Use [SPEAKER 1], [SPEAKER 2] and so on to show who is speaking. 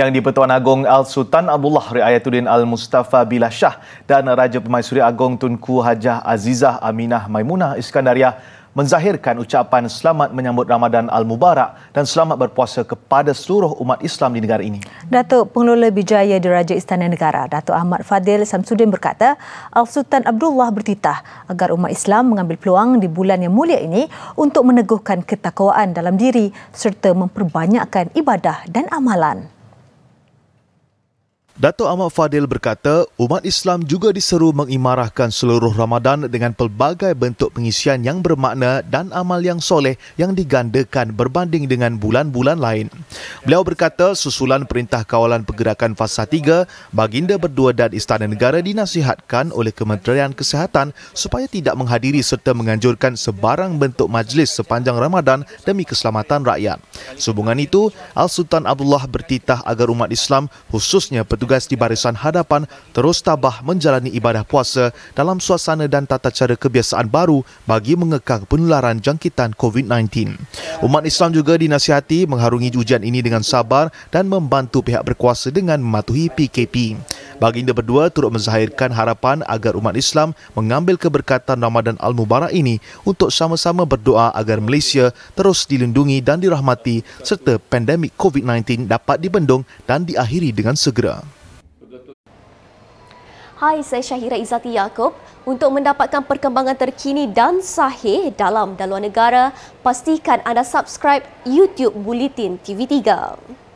[SPEAKER 1] yang di-Pertuan Agong Al-Sultan Abdullah Riayatuddin Al-Mustafa Bilah Shah dan Raja Pemaisuri Agong Tunku Hajah Azizah Aminah Maimunah Iskandaria menzahirkan ucapan selamat menyambut Ramadan Al-Mubarak dan selamat berpuasa kepada seluruh umat Islam di negara ini.
[SPEAKER 2] Datuk Pengelola Bijaya Raja Istana Negara, Datuk Ahmad Fadil Samsudin berkata, Al-Sultan Abdullah bertitah agar umat Islam mengambil peluang di bulan yang mulia ini untuk meneguhkan ketakwaan dalam diri serta memperbanyakkan ibadah dan amalan.
[SPEAKER 1] Dato' Ahmad Fadil berkata, umat Islam juga diseru mengimarahkan seluruh Ramadan dengan pelbagai bentuk pengisian yang bermakna dan amal yang soleh yang digandakan berbanding dengan bulan-bulan lain. Beliau berkata, susulan perintah kawalan pergerakan fasa 3, baginda berdua dan istana negara dinasihatkan oleh Kementerian Kesihatan supaya tidak menghadiri serta menganjurkan sebarang bentuk majlis sepanjang Ramadan demi keselamatan rakyat. Sehubungan itu, Al-Sultan Abdullah bertitah agar umat Islam, khususnya petugas petugas di barisan hadapan terus tabah menjalani ibadah puasa dalam suasana dan tata cara kebiasaan baru bagi mengekang penularan jangkitan COVID-19. Umat Islam juga dinasihati mengharungi ujian ini dengan sabar dan membantu pihak berkuasa dengan mematuhi PKP. Baginda berdua turut menzahirkan harapan agar umat Islam mengambil keberkatan Ramadan Al-Mubarak ini untuk sama-sama berdoa agar Malaysia terus dilindungi dan dirahmati serta pandemik COVID-19 dapat dibendung dan diakhiri dengan segera.
[SPEAKER 2] Hai, saya Syahira Izzati Yaakob. Untuk mendapatkan perkembangan terkini dan sahih dalam dan luar negara, pastikan anda subscribe YouTube Bulletin TV3.